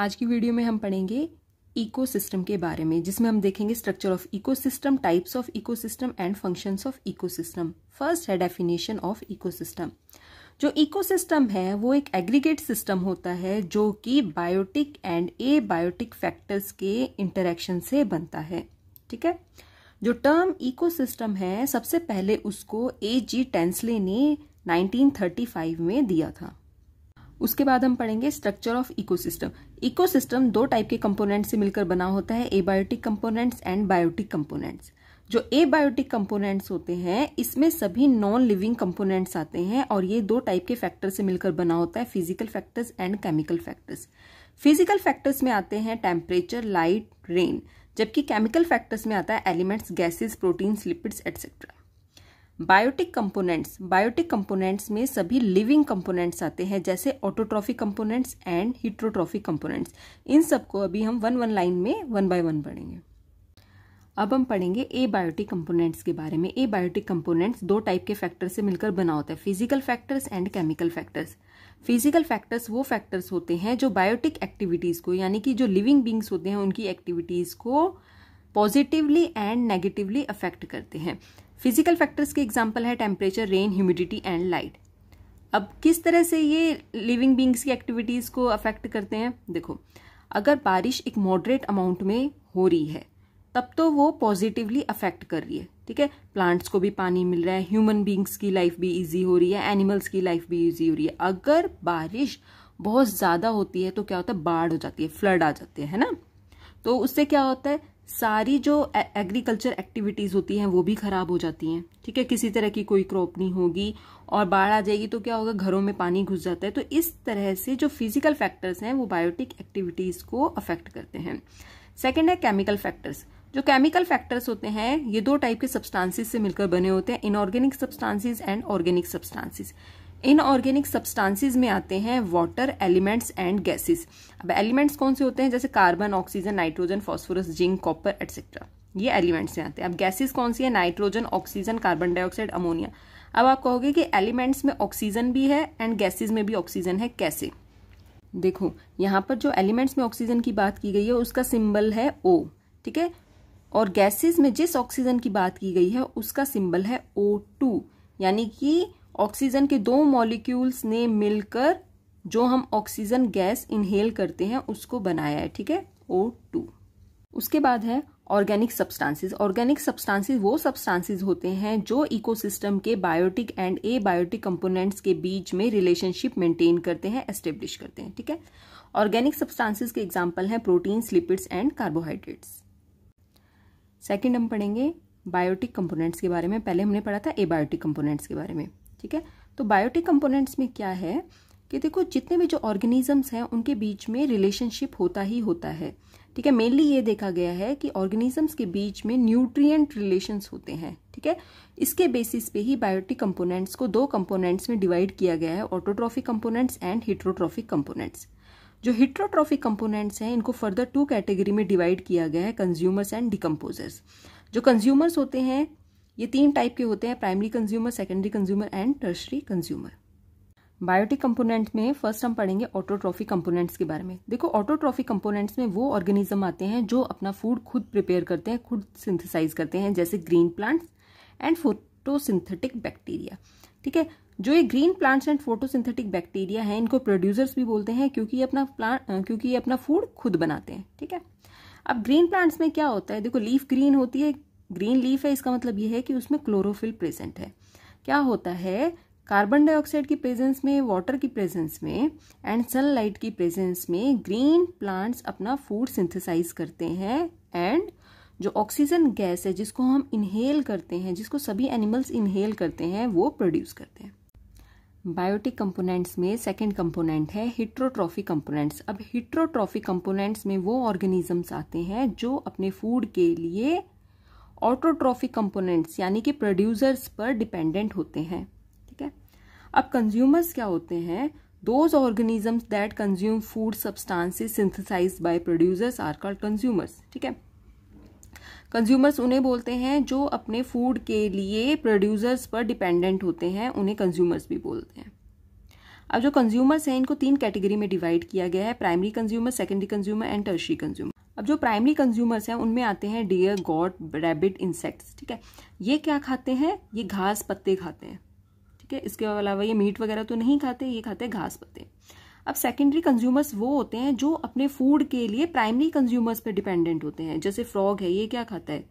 आज की वीडियो में हम पढ़ेंगे इकोसिस्टम के बारे में जिसमें हम देखेंगे structure of ecosystem types of ecosystem and functions of ecosystem first है डेफिनेशन ऑफ इकोसिस्टम जो इकोसिस्टम है वो एक एग्रीगेट सिस्टम होता है जो कि biotic and abiotic factors के इंटरेक्शन से बनता है ठीक है जो टर्म इकोसिस्टम है सबसे पहले उसको ए जी टेंसले ने 1935 में दिया था उसके बाद हम पढ़ेंगे स्ट्रक्चर ऑफ इकोसिस्टम इकोसिस्टम दो टाइप के कंपोनेंट से मिलकर बना होता है abiotic components and biotic components जो एबायोटिक कंपोनेंट्स होते हैं इसमें सभी नॉन लिविंग कंपोनेंट्स आते हैं और ये दो टाइप के फैक्टर से मिलकर बना होता है physical factors and chemical factors physical factors में आते हैं टेम्परेचर लाइट रेन जबकि केमिकल फैक्टर्स में आता है elements gases proteins lipids etcetera biotic components biotic components में सभी लिविंग कंपोनेंट्स आते हैं जैसे autotrophic components and heterotrophic components इन सबको अभी हम वन वन लाइन में वन बाय वन पढ़ेंगे अब हम पढ़ेंगे ए बायोटिक कंपोनेंट्स के बारे में ए बायोटिक कंपोनेंट्स दो टाइप के फैक्टर से मिलकर बना होता है physical factors and chemical factors physical factors वो फैक्टर्स होते हैं जो बायोटिक एक्टिविटीज़ को यानी कि जो लिविंग बींग्स होते हैं उनकी एक्टिविटीज़ को पॉजिटिवली एंड नेगेटिवली अफेक्ट करते हैं फिजिकल फैक्टर्स के एग्जाम्पल है temperature rain humidity and light अब किस तरह से ये लिविंग बींग्स की एक्टिविटीज़ को अफेक्ट करते हैं देखो अगर बारिश एक मॉडरेट अमाउंट में हो रही है तब तो वो पॉजिटिवली अफेक्ट कर रही है ठीक है प्लांट्स को भी पानी मिल रहा है ह्यूमन बींग्स की लाइफ भी ईजी हो रही है एनिमल्स की लाइफ भी ईजी हो रही है अगर बारिश बहुत ज़्यादा होती है तो क्या होता है बाढ़ हो जाती है फ्लड आ जाते हैं है ना तो उससे क्या होता है सारी जो एग्रीकल्चर एक्टिविटीज़ होती हैं वो भी ख़राब हो जाती हैं ठीक है किसी तरह की कोई क्रॉप नहीं होगी और बाढ़ आ जाएगी तो क्या होगा घरों में पानी घुस जाता है तो इस तरह से जो फिजिकल फैक्टर्स हैं वो बायोटिक एक्टिविटीज़ को अफेक्ट करते हैं सेकेंड है केमिकल फैक्टर्स जो केमिकल फैक्टर्स होते हैं ये दो टाइप के सब्सटांसिस से मिलकर बने होते हैं inorganic substances and organic substances inorganic substances में आते हैं वाटर एलिमेंट्स एंड गैसेस अब एलिमेंट्स कौन से होते हैं जैसे carbon oxygen nitrogen phosphorus zinc copper etcetera ये एलिमेंट्स में आते हैं अब गैसेस कौन सी है nitrogen oxygen carbon dioxide ammonia अब आप कहोगे कि एलिमेंट्स में ऑक्सीजन भी है एंड गैसेज में भी ऑक्सीजन है कैसे देखो यहाँ पर जो एलिमेंट्स में ऑक्सीजन की बात की गई है उसका सिंबल है ओ ठीक है और गैसेस में जिस ऑक्सीजन की बात की गई है उसका सिंबल है ओ टू यानी कि ऑक्सीजन के दो मॉलिक्यूल्स ने मिलकर जो हम ऑक्सीजन गैस इनहेल करते हैं उसको बनाया है ठीक है ओ टू उसके बाद है ऑर्गेनिक सब्सटेंसेस ऑर्गेनिक सब्सटेंसेस वो सब्सटेंसेस होते हैं जो इकोसिस्टम के biotic and abiotic components के बीच में रिलेशनशिप मेंटेन करते हैं एस्टेब्लिश करते हैं ठीक है ऑर्गेनिक सब्सटेंसेस के एग्जाम्पल हैं proteins lipids and carbohydrates second हम पढ़ेंगे बायोटिक कंपोनेंट्स के बारे में पहले हमने पढ़ा था ए कंपोनेंट्स के बारे में ठीक है तो बायोटिक कंपोनेंट्स में क्या है कि देखो जितने भी जो ऑर्गेनिजम्स हैं उनके बीच में रिलेशनशिप होता ही होता है ठीक है मेनली ये देखा गया है कि ऑर्गेनिजम्स के बीच में न्यूट्रिएंट रिलेशंस होते हैं ठीक है इसके बेसिस पे ही बायोटिक कंपोनेंट्स को दो कंपोनेंट्स में डिवाइड किया गया है autotrophic components and heterotrophic components जो हिट्रोट्रॉफिक कंपोनेंट्स हैं इनको फर्दर टू कैटेगरी में डिवाइड किया गया है कंज्यूमर्स एंड डिकम्पोजर्स जो कंज्यूमर्स होते हैं ये तीन टाइप के होते हैं primary consumer secondary consumer and tertiary consumer biotic component में फर्स्ट हम पढ़ेंगे ऑटोट्रॉफी कंपोनेंट्स के बारे में देखो ऑटोट्रॉफी कंपोनेंट्स में वो ऑर्गेनिज्म आते हैं जो अपना फूड खुद प्रिपेयर करते हैं खुद सिंथेसाइज करते हैं जैसे green plants and photosynthetic bacteria ठीक है जो ये green plants and photosynthetic bacteria है इनको प्रोड्यूसर्स भी बोलते हैं क्योंकि ये अपना प्लांट क्योंकि ये अपना फूड खुद बनाते हैं ठीक है अब ग्रीन प्लांट्स में क्या होता है देखो लीफ ग्रीन होती है ग्रीन लीफ है इसका मतलब यह है कि उसमें क्लोरोफिल प्रेजेंट है क्या होता है कार्बन डाइऑक्साइड की प्रेजेंस में वाटर की प्रेजेंस में एंड सनलाइट की प्रेजेंस में ग्रीन प्लांट्स अपना फूड सिंथेसाइज करते हैं एंड जो ऑक्सीजन गैस है जिसको हम इनहेल करते हैं जिसको सभी एनिमल्स इनहेल करते हैं वो प्रोड्यूस करते हैं बायोटिक कंपोनेंट्स में सेकंड कंपोनेंट है हिट्रोट्रॉफिक कंपोनेंट्स अब हिट्रोट्रॉफिक कंपोनेंट्स में वो ऑर्गेनिजम्स आते हैं जो अपने फूड के लिए ऑटोट्रॉफिक कंपोनेंट्स यानी कि प्रोड्यूसर्स पर डिपेंडेंट होते हैं ठीक है अब कंज्यूमर्स क्या होते हैं those organisms that consume food substances synthesize by producers are called consumers ठीक है कंज्यूमर्स उन्हें बोलते हैं जो अपने फूड के लिए प्रोड्यूसर्स पर डिपेंडेंट होते हैं उन्हें कंज्यूमर्स भी बोलते हैं अब जो कंज्यूमर्स हैं इनको तीन कैटेगरी में डिवाइड किया गया है primary consumer secondary consumer and tertiary consumer अब जो प्राइमरी कंज्यूमर्स हैं उनमें आते हैं डियर गॉड रैबिट इंसेक्ट्स ठीक है ये क्या खाते हैं ये घास पत्ते खाते हैं ठीक है इसके अलावा ये मीट वगैरह तो नहीं खाते ये खाते हैं घास पत्ते अब सेकेंडरी कंज्यूमर्स वो होते हैं जो अपने फूड के लिए प्राइमरी कंज्यूमर्स पर डिपेंडेंट होते हैं जैसे फ्रॉग है ये क्या खाता है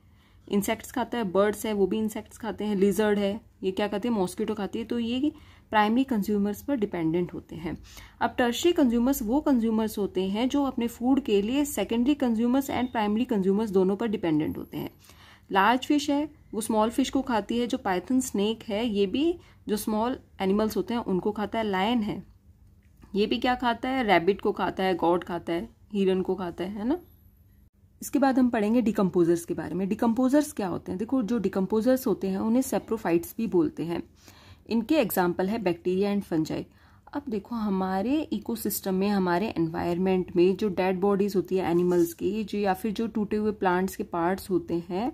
इंसेक्ट्स खाता है बर्ड्स है वो भी इंसेक्ट्स खाते हैं लिजर्ड है ये क्या खाते हैं मॉस्किटो खाती है तो ये प्राइमरी कंज्यूमर्स पर डिपेंडेंट होते हैं अब टर्शरी कंज्यूमर्स वो कंज्यूमर्स होते हैं जो अपने फूड के लिए secondary consumers and primary consumers दोनों पर डिपेंडेंट होते हैं लार्ज फिश है वो स्मॉल फिश को खाती है जो पाइथन स्नेक है ये भी जो स्मॉल एनिमल्स होते हैं उनको खाता है लायन है ये भी क्या खाता है रैबिट को खाता है गॉड खाता है हिरन को खाता है है ना इसके बाद हम पढ़ेंगे डिकम्पोजर्स के बारे में डिकम्पोजर्स क्या होते हैं देखो जो डिकम्पोजर्स होते हैं उन्हें सेप्रोफाइट्स भी बोलते हैं इनके एग्जाम्पल है बैक्टीरिया एंड फंजाई अब देखो हमारे इकोसिस्टम में हमारे एनवायरनमेंट में जो डेड बॉडीज़ होती है एनिमल्स की जो या फिर जो टूटे हुए प्लांट्स के पार्ट्स होते हैं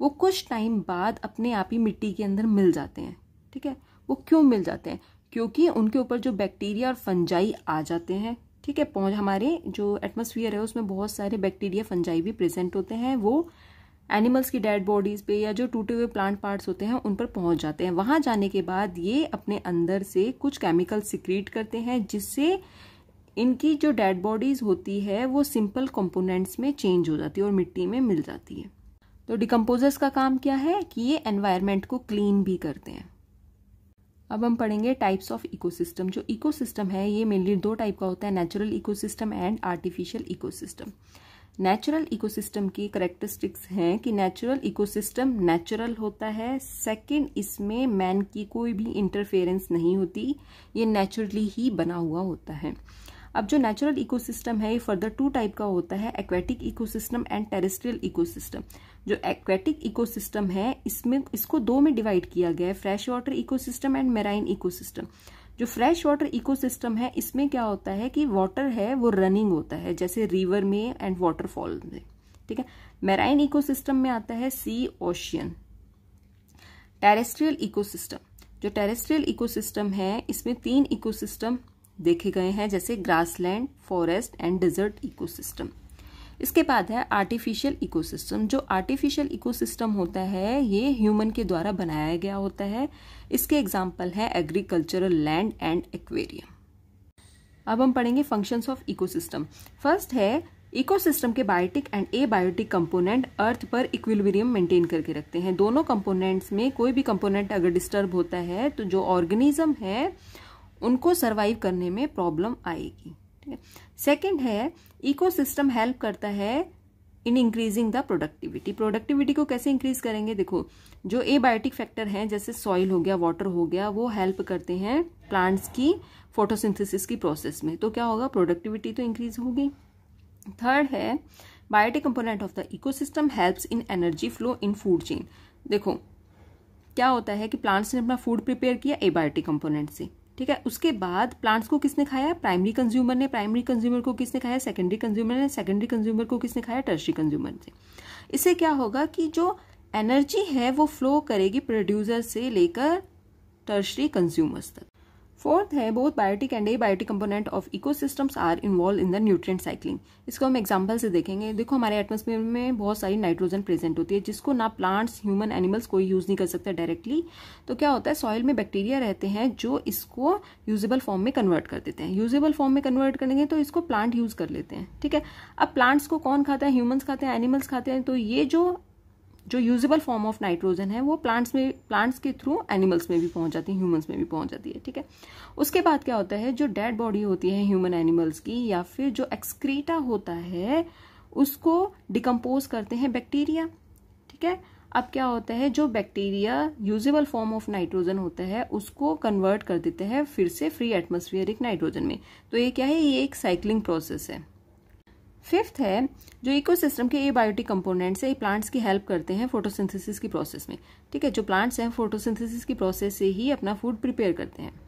वो कुछ टाइम बाद अपने आप ही मिट्टी के अंदर मिल जाते हैं ठीक है वो क्यों मिल जाते हैं क्योंकि उनके ऊपर जो बैक्टीरिया और फंजाई आ जाते हैं ठीक है पहुँच हमारे जो एटमोसफियर है उसमें बहुत सारे बैक्टीरिया फंजाई भी प्रेजेंट होते हैं वो एनिमल्स की डेड बॉडीज़ पे या जो टूटे हुए प्लांट पार्ट्स होते हैं उन पर पहुंच जाते हैं वहां जाने के बाद ये अपने अंदर से कुछ केमिकल सिक्रीट करते हैं जिससे इनकी जो डेड बॉडीज़ होती है वो सिंपल कंपोनेंट्स में चेंज हो जाती है और मिट्टी में मिल जाती है तो डिकम्पोजर्स का काम क्या है कि ये एनवायरमेंट को क्लीन भी करते हैं अब हम पढ़ेंगे टाइप्स ऑफ इकोसिस्टम जो इकोसिस्टम है ये मेनली दो टाइप का होता है natural ecosystem and artificial ecosystem natural ecosystem की करेक्टरिस्टिक्स हैं कि नेचुरल इकोसिस्टम नेचुरल होता है सेकंड इसमें मैन की कोई भी इंटरफेरेंस नहीं होती ये नेचुरली ही बना हुआ होता है अब जो नेचुरल इकोसिस्टम है ये फर्दर टू टाइप का होता है aquatic ecosystem and terrestrial ecosystem जो एक्वेटिक इकोसिस्टम है इसमें इसको दो में डिवाइड किया गया है fresh water ecosystem and marine ecosystem जो फ्रेश वाटर इकोसिस्टम है इसमें क्या होता है कि वाटर है वो रनिंग होता है जैसे रिवर में एंड वाटरफॉल में ठीक है मैराइन इकोसिस्टम में आता है सी ओशियन टेरेस्ट्रियल इकोसिस्टम जो टेरेस्ट्रियल इकोसिस्टम है इसमें तीन इकोसिस्टम देखे गए हैं जैसे grassland forest and desert ecosystem इसके बाद है आर्टिफिशियल इकोसिस्टम जो आर्टिफिशियल इकोसिस्टम होता है ये ह्यूमन के द्वारा बनाया गया होता है इसके एग्जाम्पल है एग्रीकल्चरल लैंड एंड एक्वेरियम अब हम पढ़ेंगे फंक्शंस ऑफ इकोसिस्टम फर्स्ट है इकोसिस्टम के biotic and abiotic component earth पर इक्विलिब्रियम मेंटेन करके रखते हैं दोनों कंपोनेंट्स में कोई भी कंपोनेंट अगर डिस्टर्ब होता है तो जो ऑर्गेनिज्म है उनको सर्वाइव करने में प्रॉब्लम आएगी ठीक है सेकेंड है इकोसिस्टम हेल्प करता है in increasing the productivity productivity को कैसे इंक्रीज करेंगे देखो जो ए बायोटिक फैक्टर हैं जैसे सॉइल हो गया वाटर हो गया वो हेल्प करते हैं प्लांट्स की फोटोसिंथेसिस की प्रोसेस में तो क्या होगा प्रोडक्टिविटी तो इंक्रीज होगी थर्ड है biotic component of the ecosystem helps in energy flow in food chain देखो क्या होता है कि प्लांट्स ने अपना फूड प्रिपेयर किया एबायोटिक कंपोनेंट से ठीक है उसके बाद प्लांट्स को किसने खाया प्राइमरी कंज्यूमर ने प्राइमरी कंज्यूमर को किसने खाया सेकेंडरी कंज्यूमर ने सेकेंडरी कंज्यूमर को किसने खाया टर्सरी कंज्यूमर ने इससे क्या होगा कि जो एनर्जी है वो फ्लो करेगी प्रोड्यूसर से लेकर टर्सरी कंज्यूमर्स तक फोर्थ है both biotic and abiotic component of ecosystems are involve in the nutrient cycling इसको हम एग्जांपल से देखेंगे देखो हमारे एटमोसफेयर में बहुत सारी नाइट्रोजन प्रेजेंट होती है जिसको ना प्लांट्स ह्यूमन एनिमल्स कोई यूज़ नहीं कर सकता डायरेक्टली तो क्या होता है सॉइल में बैक्टीरिया रहते हैं जो इसको यूजेबल फॉर्म में कन्वर्ट कर देते हैं यूजेबल फॉर्म में कन्वर्ट करेंगे तो इसको प्लांट यूज़ कर लेते हैं ठीक है अब प्लांट्स को कौन खाता है ह्यूमन्स खाते हैं एनिमल्स खाते हैं तो ये जो जो यूजेबल फॉर्म ऑफ नाइट्रोजन है वो प्लांट्स में प्लांट्स के थ्रू एनिमल्स में भी पहुंच जाती है ह्यूमंस में भी पहुंच जाती है ठीक है उसके बाद क्या होता है जो डेड बॉडी होती है ह्यूमन एनिमल्स की या फिर जो एक्सक्रीटा होता है उसको डिकम्पोज करते हैं बैक्टीरिया ठीक है अब क्या होता है जो bacteria usable form of nitrogen होता है उसको कन्वर्ट कर देते हैं फिर से फ्री एटमोस्फियरिक नाइट्रोजन में तो ये क्या है ये एक साइक्लिंग प्रोसेस है फिफ्थ है जो इकोसिस्टम के एबायोटिक कंपोनेंट्स है ये प्लांट्स की हेल्प करते हैं फोटोसिंथेसिस की प्रोसेस में ठीक है जो प्लांट्स हैं फोटोसिंथेसिस की प्रोसेस से ही अपना फूड प्रिपेयर करते हैं